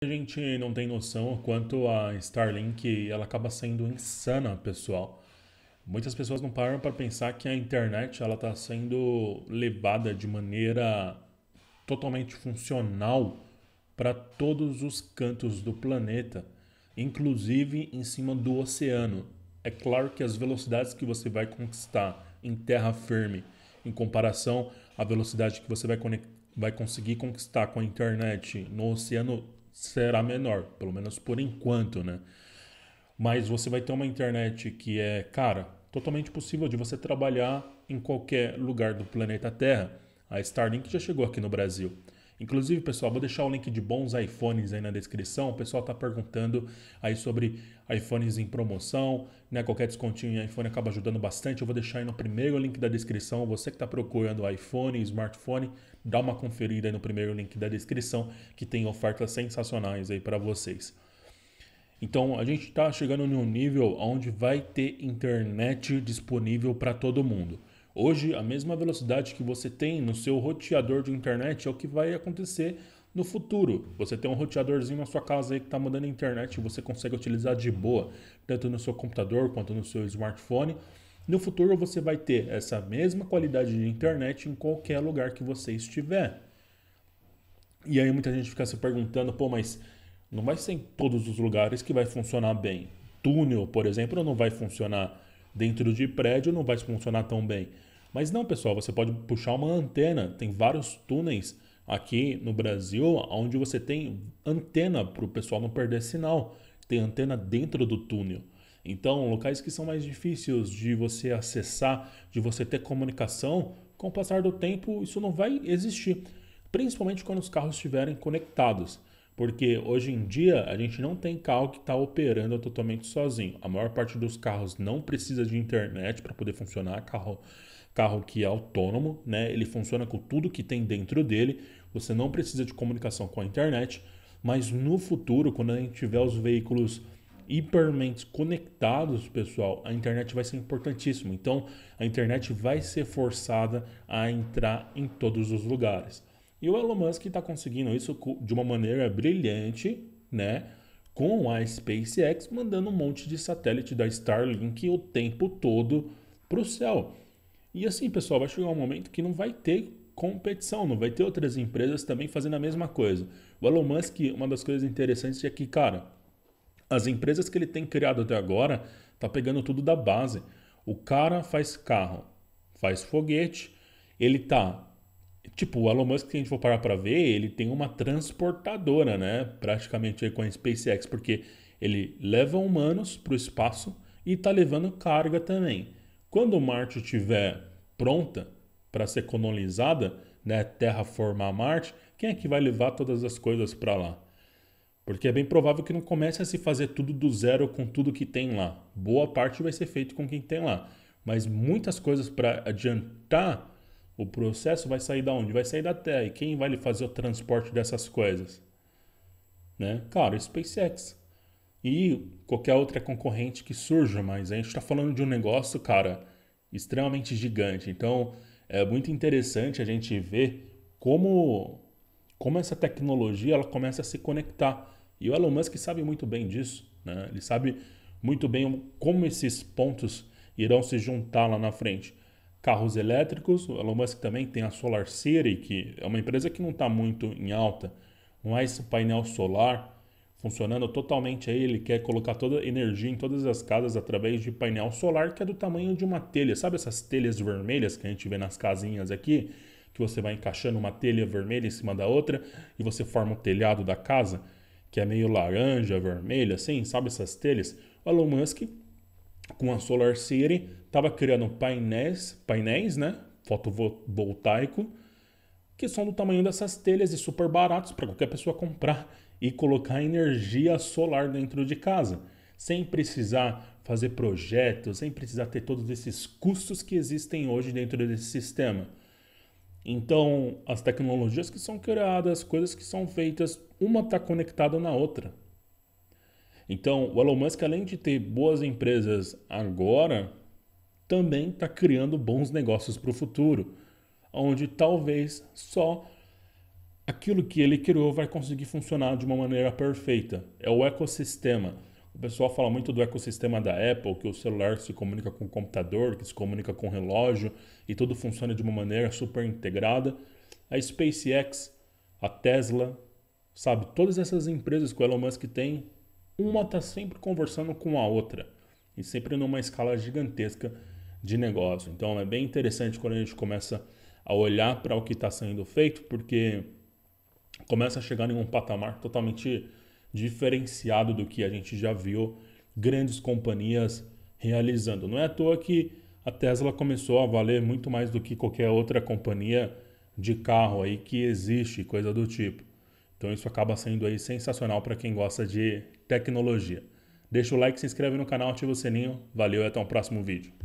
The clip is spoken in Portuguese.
A gente não tem noção quanto a Starlink ela acaba sendo insana, pessoal. Muitas pessoas não param para pensar que a internet ela está sendo levada de maneira totalmente funcional para todos os cantos do planeta, inclusive em cima do oceano. É claro que as velocidades que você vai conquistar em terra firme, em comparação à velocidade que você vai, vai conseguir conquistar com a internet no oceano será menor, pelo menos por enquanto, né? Mas você vai ter uma internet que é, cara, totalmente possível de você trabalhar em qualquer lugar do planeta Terra. A Starlink já chegou aqui no Brasil. Inclusive, pessoal, vou deixar o link de bons iPhones aí na descrição. O pessoal está perguntando aí sobre iPhones em promoção, né? Qualquer descontinho em iPhone acaba ajudando bastante. Eu vou deixar aí no primeiro link da descrição. Você que está procurando iPhone, smartphone, dá uma conferida aí no primeiro link da descrição que tem ofertas sensacionais aí para vocês. Então a gente está chegando num nível onde vai ter internet disponível para todo mundo. Hoje, a mesma velocidade que você tem no seu roteador de internet é o que vai acontecer no futuro. Você tem um roteadorzinho na sua casa aí que está mandando internet e você consegue utilizar de boa, tanto no seu computador quanto no seu smartphone. No futuro, você vai ter essa mesma qualidade de internet em qualquer lugar que você estiver. E aí muita gente fica se perguntando, pô, mas não vai ser em todos os lugares que vai funcionar bem. Túnel, por exemplo, não vai funcionar dentro de prédio, não vai funcionar tão bem. Mas não, pessoal, você pode puxar uma antena. Tem vários túneis aqui no Brasil onde você tem antena para o pessoal não perder sinal. Tem antena dentro do túnel. Então, locais que são mais difíceis de você acessar, de você ter comunicação, com o passar do tempo isso não vai existir. Principalmente quando os carros estiverem conectados. Porque hoje em dia a gente não tem carro que está operando totalmente sozinho. A maior parte dos carros não precisa de internet para poder funcionar. Carro carro que é autônomo, né? Ele funciona com tudo que tem dentro dele. Você não precisa de comunicação com a internet, mas no futuro, quando a gente tiver os veículos hipermente conectados, pessoal, a internet vai ser importantíssima. Então, a internet vai ser forçada a entrar em todos os lugares. E o Elon Musk está conseguindo isso de uma maneira brilhante, né? Com a SpaceX mandando um monte de satélite da Starlink o tempo todo para o céu. E assim, pessoal, vai chegar um momento que não vai ter competição, não vai ter outras empresas também fazendo a mesma coisa. O Elon Musk, uma das coisas interessantes é que, cara, as empresas que ele tem criado até agora tá pegando tudo da base. O cara faz carro, faz foguete, ele tá tipo o Elon Musk que a gente for parar para ver, ele tem uma transportadora, né? Praticamente com a SpaceX, porque ele leva humanos para o espaço e tá levando carga também. Quando Marte estiver pronta para ser colonizada, né, Terra formar Marte, quem é que vai levar todas as coisas para lá? Porque é bem provável que não comece a se fazer tudo do zero com tudo que tem lá. Boa parte vai ser feito com quem tem lá. Mas muitas coisas para adiantar o processo vai sair da onde? Vai sair da Terra. E quem vai lhe fazer o transporte dessas coisas? Né? Claro, SpaceX e qualquer outra concorrente que surja, mas a gente está falando de um negócio, cara, extremamente gigante. Então é muito interessante a gente ver como, como essa tecnologia ela começa a se conectar. E o Elon Musk sabe muito bem disso, né? ele sabe muito bem como esses pontos irão se juntar lá na frente. Carros elétricos, o Elon Musk também tem a SolarCity, que é uma empresa que não está muito em alta, mas painel solar, funcionando totalmente aí. Ele quer colocar toda energia em todas as casas através de painel solar, que é do tamanho de uma telha. Sabe essas telhas vermelhas que a gente vê nas casinhas aqui? Que você vai encaixando uma telha vermelha em cima da outra e você forma o telhado da casa, que é meio laranja, vermelha, assim, sabe essas telhas? O Elon Musk, com a Solar City, estava criando painéis, painéis, né? Fotovoltaico que são do tamanho dessas telhas e super baratos para qualquer pessoa comprar e colocar energia solar dentro de casa, sem precisar fazer projetos, sem precisar ter todos esses custos que existem hoje dentro desse sistema. Então, as tecnologias que são criadas, coisas que são feitas, uma está conectada na outra. Então, o Elon Musk, além de ter boas empresas agora, também está criando bons negócios para o futuro onde talvez só aquilo que ele criou vai conseguir funcionar de uma maneira perfeita. É o ecossistema. O pessoal fala muito do ecossistema da Apple, que o celular se comunica com o computador, que se comunica com o relógio e tudo funciona de uma maneira super integrada. A SpaceX, a Tesla, sabe, todas essas empresas que o Elon Musk tem, uma está sempre conversando com a outra e sempre numa escala gigantesca de negócio. Então é bem interessante quando a gente começa a a olhar para o que está sendo feito, porque começa a chegar em um patamar totalmente diferenciado do que a gente já viu grandes companhias realizando. Não é à toa que a Tesla começou a valer muito mais do que qualquer outra companhia de carro aí que existe, coisa do tipo. Então isso acaba sendo aí sensacional para quem gosta de tecnologia. Deixa o like, se inscreve no canal, ativa o sininho. Valeu e até o próximo vídeo.